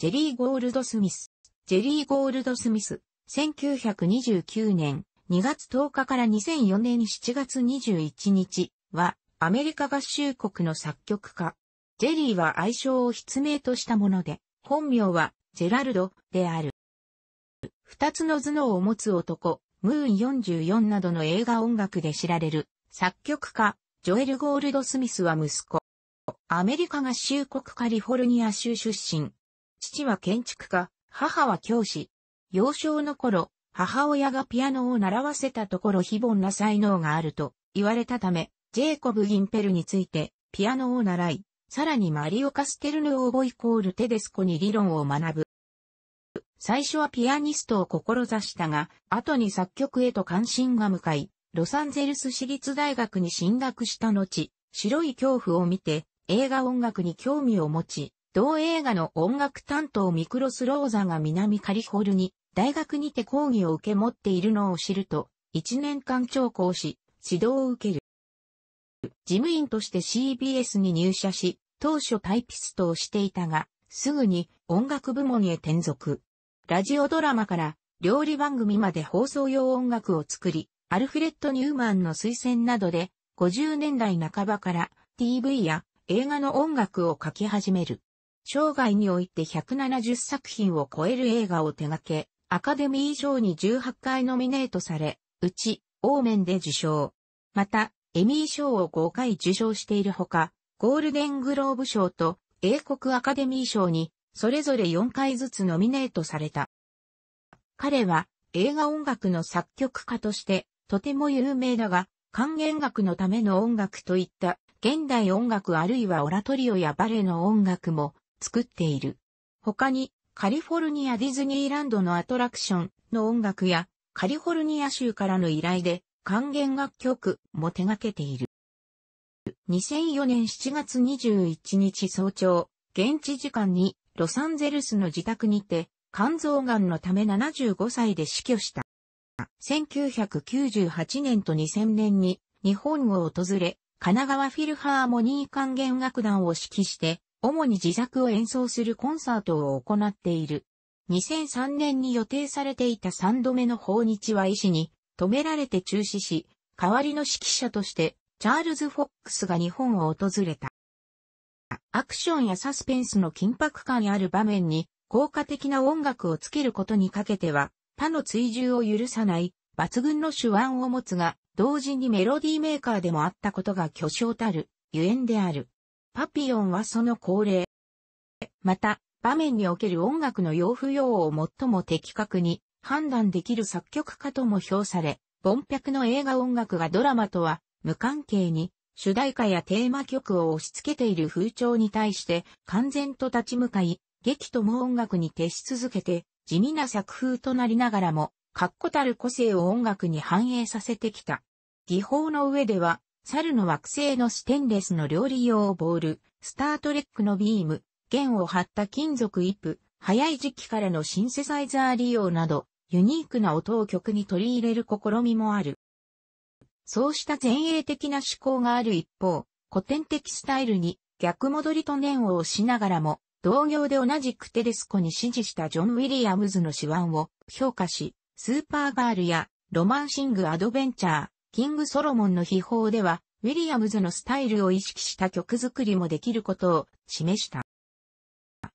ジェリー・ゴールドスミス。ジェリー・ゴールドスミス、1929年2月10日から2004年7月21日は、アメリカ合衆国の作曲家。ジェリーは愛称を筆名としたもので、本名はジェラルドである。二つの頭脳を持つ男、ムーン44などの映画音楽で知られる作曲家、ジョエル・ゴールドスミスは息子。アメリカ合衆国カリフォルニア州出身。父は建築家、母は教師。幼少の頃、母親がピアノを習わせたところ非凡な才能があると言われたため、ジェイコブ・ギンペルについてピアノを習い、さらにマリオ・カステルヌ・オーボイコール・テデスコに理論を学ぶ。最初はピアニストを志したが、後に作曲へと関心が向かい、ロサンゼルス私立大学に進学した後、白い恐怖を見て映画音楽に興味を持ち、同映画の音楽担当ミクロス・ローザが南カリフォルニ、大学にて講義を受け持っているのを知ると、1年間聴講し、指導を受ける。事務員として CBS に入社し、当初タイピストをしていたが、すぐに音楽部門へ転属。ラジオドラマから料理番組まで放送用音楽を作り、アルフレッド・ニューマンの推薦などで、50年代半ばから TV や映画の音楽を書き始める。生涯において170作品を超える映画を手掛け、アカデミー賞に18回ノミネートされ、うち、オーメンで受賞。また、エミー賞を5回受賞しているほか、ゴールデングローブ賞と英国アカデミー賞に、それぞれ4回ずつノミネートされた。彼は映画音楽の作曲家として、とても有名だが、還元楽のための音楽といった、現代音楽あるいはオラトリオやバレエの音楽も作っている。他に、カリフォルニアディズニーランドのアトラクションの音楽や、カリフォルニア州からの依頼で、還元楽曲も手掛けている。2004年7月21日早朝、現地時間にロサンゼルスの自宅にて、肝臓癌のため75歳で死去した。1998年と2000年に日本を訪れ、神奈川フィルハーモニー管弦楽団を指揮して主に自作を演奏するコンサートを行っている。2003年に予定されていた3度目の訪日は医師に止められて中止し、代わりの指揮者としてチャールズ・フォックスが日本を訪れた。アクションやサスペンスの緊迫感ある場面に効果的な音楽をつけることにかけては他の追従を許さない抜群の手腕を持つが同時にメロディーメーカーでもあったことが巨匠たるゆえんである。パピオンはその恒例。また、場面における音楽の要不要を最も的確に判断できる作曲家とも評され、ボンの映画音楽がドラマとは無関係に主題歌やテーマ曲を押し付けている風潮に対して完全と立ち向かい、劇とも音楽に徹し続けて地味な作風となりながらも、確固たる個性を音楽に反映させてきた。技法の上では猿の惑星のステンレスの料理用ボール、スタートレックのビーム、弦を張った金属イプ、早い時期からのシンセサイザー利用など、ユニークな音を曲に取り入れる試みもある。そうした前衛的な思考がある一方、古典的スタイルに逆戻りと念を押しながらも、同業で同じくテデスコに支持したジョン・ウィリアムズの手腕を評価し、スーパーガールやロマンシング・アドベンチャー、キングソロモンの秘宝では、ウィリアムズのスタイルを意識した曲作りもできることを示した。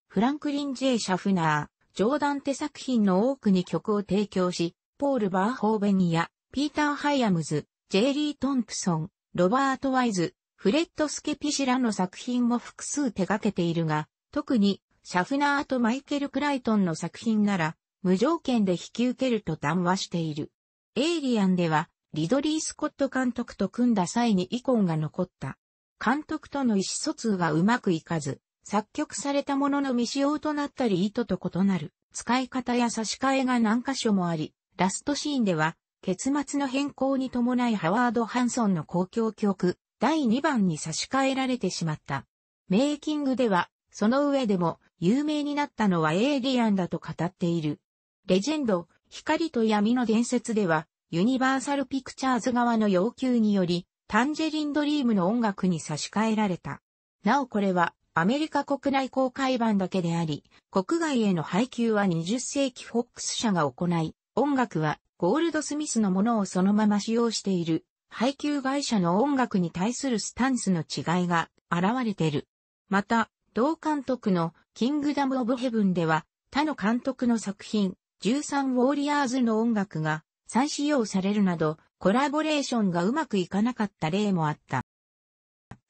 フランクリン・ J・ シャフナー、ジョーダンテ作品の多くに曲を提供し、ポール・バーホーベニア、ピーター・ハイアムズ、ジェリー・トンプソン、ロバート・ワイズ、フレッド・スケピシラの作品も複数手掛けているが、特にシャフナーとマイケル・クライトンの作品なら、無条件で引き受けると談話している。エイリアンでは、リドリー・スコット監督と組んだ際に遺恨が残った。監督との意思疎通がうまくいかず、作曲されたものの未使用となったり意図と異なる、使い方や差し替えが何箇所もあり、ラストシーンでは、結末の変更に伴いハワード・ハンソンの公共曲、第2番に差し替えられてしまった。メイキングでは、その上でも、有名になったのはエイリアンだと語っている。レジェンド、光と闇の伝説では、ユニバーサルピクチャーズ側の要求により、タンジェリンドリームの音楽に差し替えられた。なおこれは、アメリカ国内公開版だけであり、国外への配給は20世紀フォックス社が行い、音楽はゴールドスミスのものをそのまま使用している、配給会社の音楽に対するスタンスの違いが現れている。また、同監督のキングダム・オブ・ヘブンでは、他の監督の作品、13ウォーリアーズの音楽が再使用されるなど、コラボレーションがうまくいかなかった例もあった。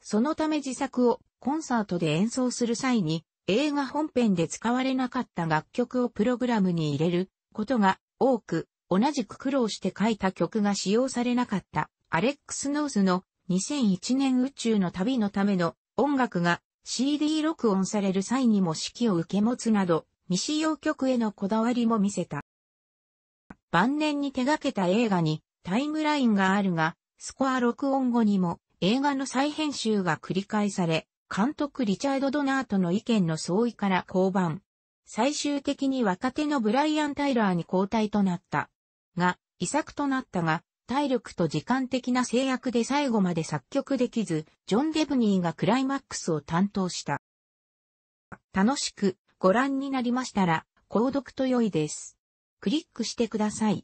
そのため自作をコンサートで演奏する際に、映画本編で使われなかった楽曲をプログラムに入れることが多く、同じく苦労して書いた曲が使用されなかったアレックス・ノースの2001年宇宙の旅のための音楽が CD 録音される際にも指揮を受け持つなど、未使用曲へのこだわりも見せた。晩年に手掛けた映画にタイムラインがあるが、スコア録音後にも映画の再編集が繰り返され、監督リチャード・ドナーとの意見の相違から降板。最終的に若手のブライアン・タイラーに交代となった。が、遺作となったが、体力と時間的な制約で最後まで作曲できず、ジョン・デブニーがクライマックスを担当した。楽しくご覧になりましたら、購読と良いです。クリックしてください。